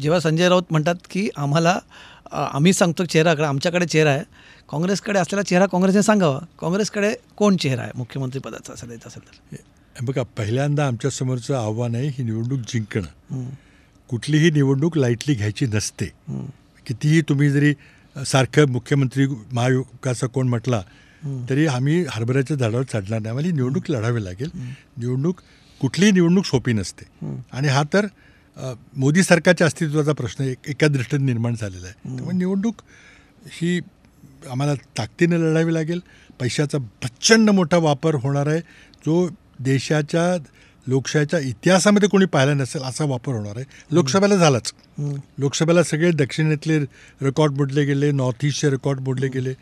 जेव्हा संजय राऊत म्हणतात की आम्हाला आम्ही सांगतो चेहरा आमच्याकडे चेहरा आहे काँग्रेसकडे असलेला चेहरा काँग्रेसने सांगावा काँग्रेसकडे कोण चेहरा आहे मुख्यमंत्रीपदाचा असं द्यायचा असेल तर बघा पहिल्यांदा आमच्यासमोरचं आव्हान आहे ही निवडणूक जिंकणं कुठलीही निवडणूक लाईटली घ्यायची नसते कितीही तुम्ही जरी सारखं मुख्यमंत्री महायुकाचा कोण म्हटला तरी आम्ही हरभऱ्याच्या झाडावर चढणार नाही आम्हाला निवडणूक लढावी लागेल निवडणूक कुठलीही निवडणूक सोपी नसते आणि हा तर मोदी सरकारच्या अस्तित्वाचा प्रश्न एक एका दृष्टीने निर्माण झालेला आहे त्यामुळे निवडणूक ही आम्हाला ताकदीने लढावी लागेल पैशाचा प्रचंड मोठा वापर होणार आहे जो देशाच्या लोकशाहीच्या इतिहासामध्ये कोणी पाहिला नसेल असा वापर होणार आहे लोकसभेला झालाच लोकसभेला सगळे दक्षिणेतले रेकॉर्ड मोडले गेले नॉर्थ ईस्टचे रेकॉर्ड मोडले गेले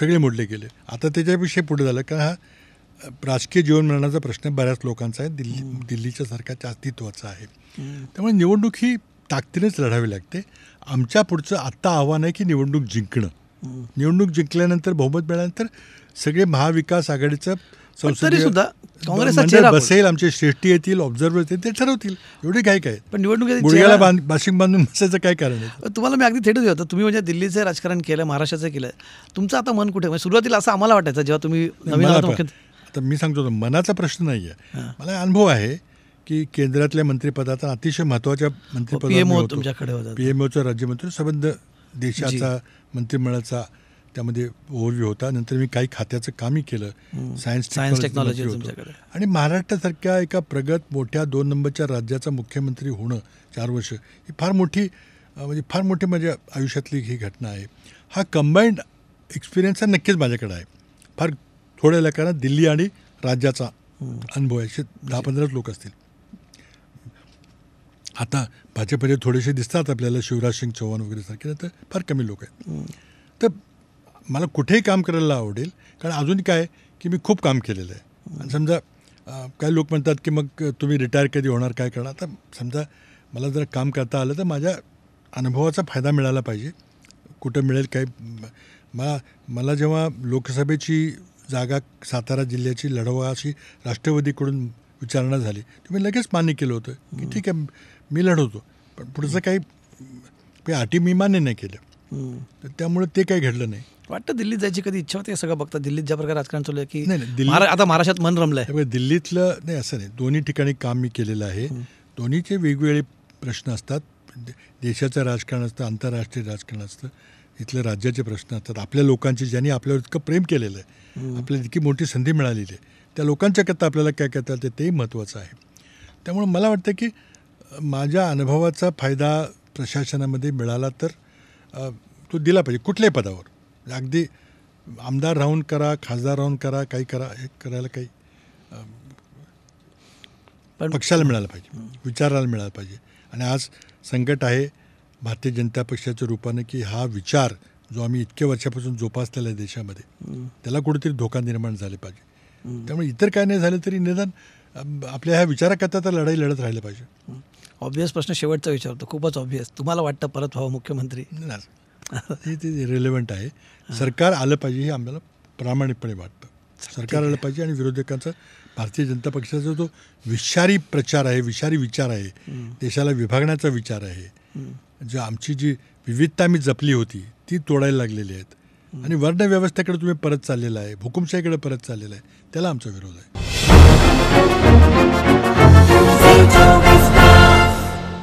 सगळे मोडले गेले आता त्याच्याविषयी पुढे झालं कारण हा राजकीय जीवन मिळण्याचा प्रश्न बऱ्याच लोकांचा आहे दिल्ली दिल्लीच्या सरकारच्या अस्तित्वाचा आहे त्यामुळे निवडणूक ही ताकदीनेच लढावी लागते आमच्या पुढचं आत्ता आव्हान आहे की निवडणूक जिंकणं निवडणूक जिंकल्यानंतर बहुमत मिळाल्यानंतर सगळे महाविकास आघाडीचं संसदीय सुद्धा काँग्रेसचा बसेल आमचे श्रेष्ठी येतील ऑब्झर्व येतील ते ठरवतील एवढी काय काय पण निवडणूक बांधून बसायचं काय कारण आहे तुम्हाला मी अगदी थेटच होतं तुम्ही म्हणजे दिल्लीचं राजकारण केलं महाराष्ट्राचं केलं तुमचं आता मन कुठे म्हणजे सुरुवातीला असं आम्हाला वाटायचं जेव्हा तुम्ही नवीन तर मी सांगतो मनाचा प्रश्न नाही आहे मला अनुभव आहे की केंद्रातल्या मंत्रिपदाचा अतिशय महत्त्वाच्या मंत्रिपद पी एम ओचा राज्यमंत्री संबंध देशाचा मंत्रिमंडळाचा त्यामध्ये ओव्हरव्ह्यू होता नंतर मी काही खात्याचं कामही केलं सायन्स सायन्स टेक्नॉलॉजी आणि महाराष्ट्रासारख्या एका प्रगत मोठ्या दोन नंबरच्या राज्याचा मुख्यमंत्री होणं चार वर्ष ही फार मोठी म्हणजे फार मोठी माझ्या आयुष्यातली ही घटना आहे हा कंबाईंड एक्सपिरियन्स हा नक्कीच माझ्याकडे आहे फार थोड्या लेखांना दिल्ली आणि राज्याचा अनुभव आहे दहा पंधराच लोक असतील आता भाजपचे थोडेसे दिसतात आपल्याला शिवराज सिंग चौहान वगैरे सारखे तर फार कमी लोक आहेत तर मला कुठेही काम करायला आवडेल कारण अजून काय की मी खूप काम केलेलं आहे आणि समजा काही लोक म्हणतात की मग तुम्ही रिटायर कधी होणार काय करणार तर समजा मला जर काम करता आलं तर माझ्या अनुभवाचा फायदा मिळाला पाहिजे कुठं मिळेल काय मला मला जेव्हा लोकसभेची जागा सातारा जिल्ह्याची लढवा अशी राष्ट्रवादीकडून विचारणा झाली तुम्ही लगेच मान्य केलं होतं की ठीक आहे मी लढवतो पण पुढचं काही अटी मी मान्य नाही केलं तर त्यामुळे ते काही घडलं नाही वाटतं दिल्लीत जायची कधी इच्छा होती सगळं बघता दिल्लीत ज्या प्रकारे राजकारण चालू आहे की नाही आता महाराष्ट्रात मन रमलं आहे दिल्लीतलं नाही असं नाही दोन्ही ठिकाणी काम मी केलेलं आहे दोन्हीचे वेगवेगळे प्रश्न असतात देशाचं राजकारण असतं आंतरराष्ट्रीय राजकारण असतं इथले राज्याचे प्रश्न असतात आपल्या लोकांची ज्यांनी आपल्यावर इतकं प्रेम केलेलं आहे आपल्याला इतकी मोठी संधी मिळालेली आहे त्या लोकांच्याकरता आपल्याला काय करता येते तेही महत्त्वाचं आहे त्यामुळे मला वाटतं की माझ्या अनुभवाचा फायदा प्रशासनामध्ये मिळाला तर तो दिला पाहिजे कुठल्याही पदावर अगदी आमदार राहून करा खासदार राहून करा काही करा हे करायला काही पक्षाला मिळालं पाहिजे विचाराला मिळालं पाहिजे आणि आज संकट आहे भारतीय जनता पक्षाच्या रूपाने की हा विचार जो आम्ही इतक्या वर्षापासून जोपासलेला आहे देशामध्ये त्याला कुठेतरी धोका निर्माण झाले पाहिजे त्यामुळे इतर काय नाही झालं तरी निदान आपल्या ह्या विचाराकरता तर लढाई लढत राहिलं पाहिजे ऑब्वियस प्रश्न शेवटचा विचारतो खूपच ऑब्वियस तुम्हाला वाटतं परत व्हावं मुख्यमंत्री हे ते आहे सरकार आलं पाहिजे हे आम्हाला प्रामाणिकपणे वाटतं सरकार आलं पाहिजे आणि विरोधकांचा भारतीय जनता पक्षाचा जो विषारी प्रचार आहे विषारी विचार आहे देशाला विभागण्याचा विचार आहे जे म्हणजे आमची जी विविधता आम्ही जपली होती ती तोडायला लागलेली आहेत आणि वर्णव्यवस्थेकडे तुम्ही परत चाललेला आहे भूकुमशाहीकडे परत चाललेला आहे त्याला आमचा विरोध आहे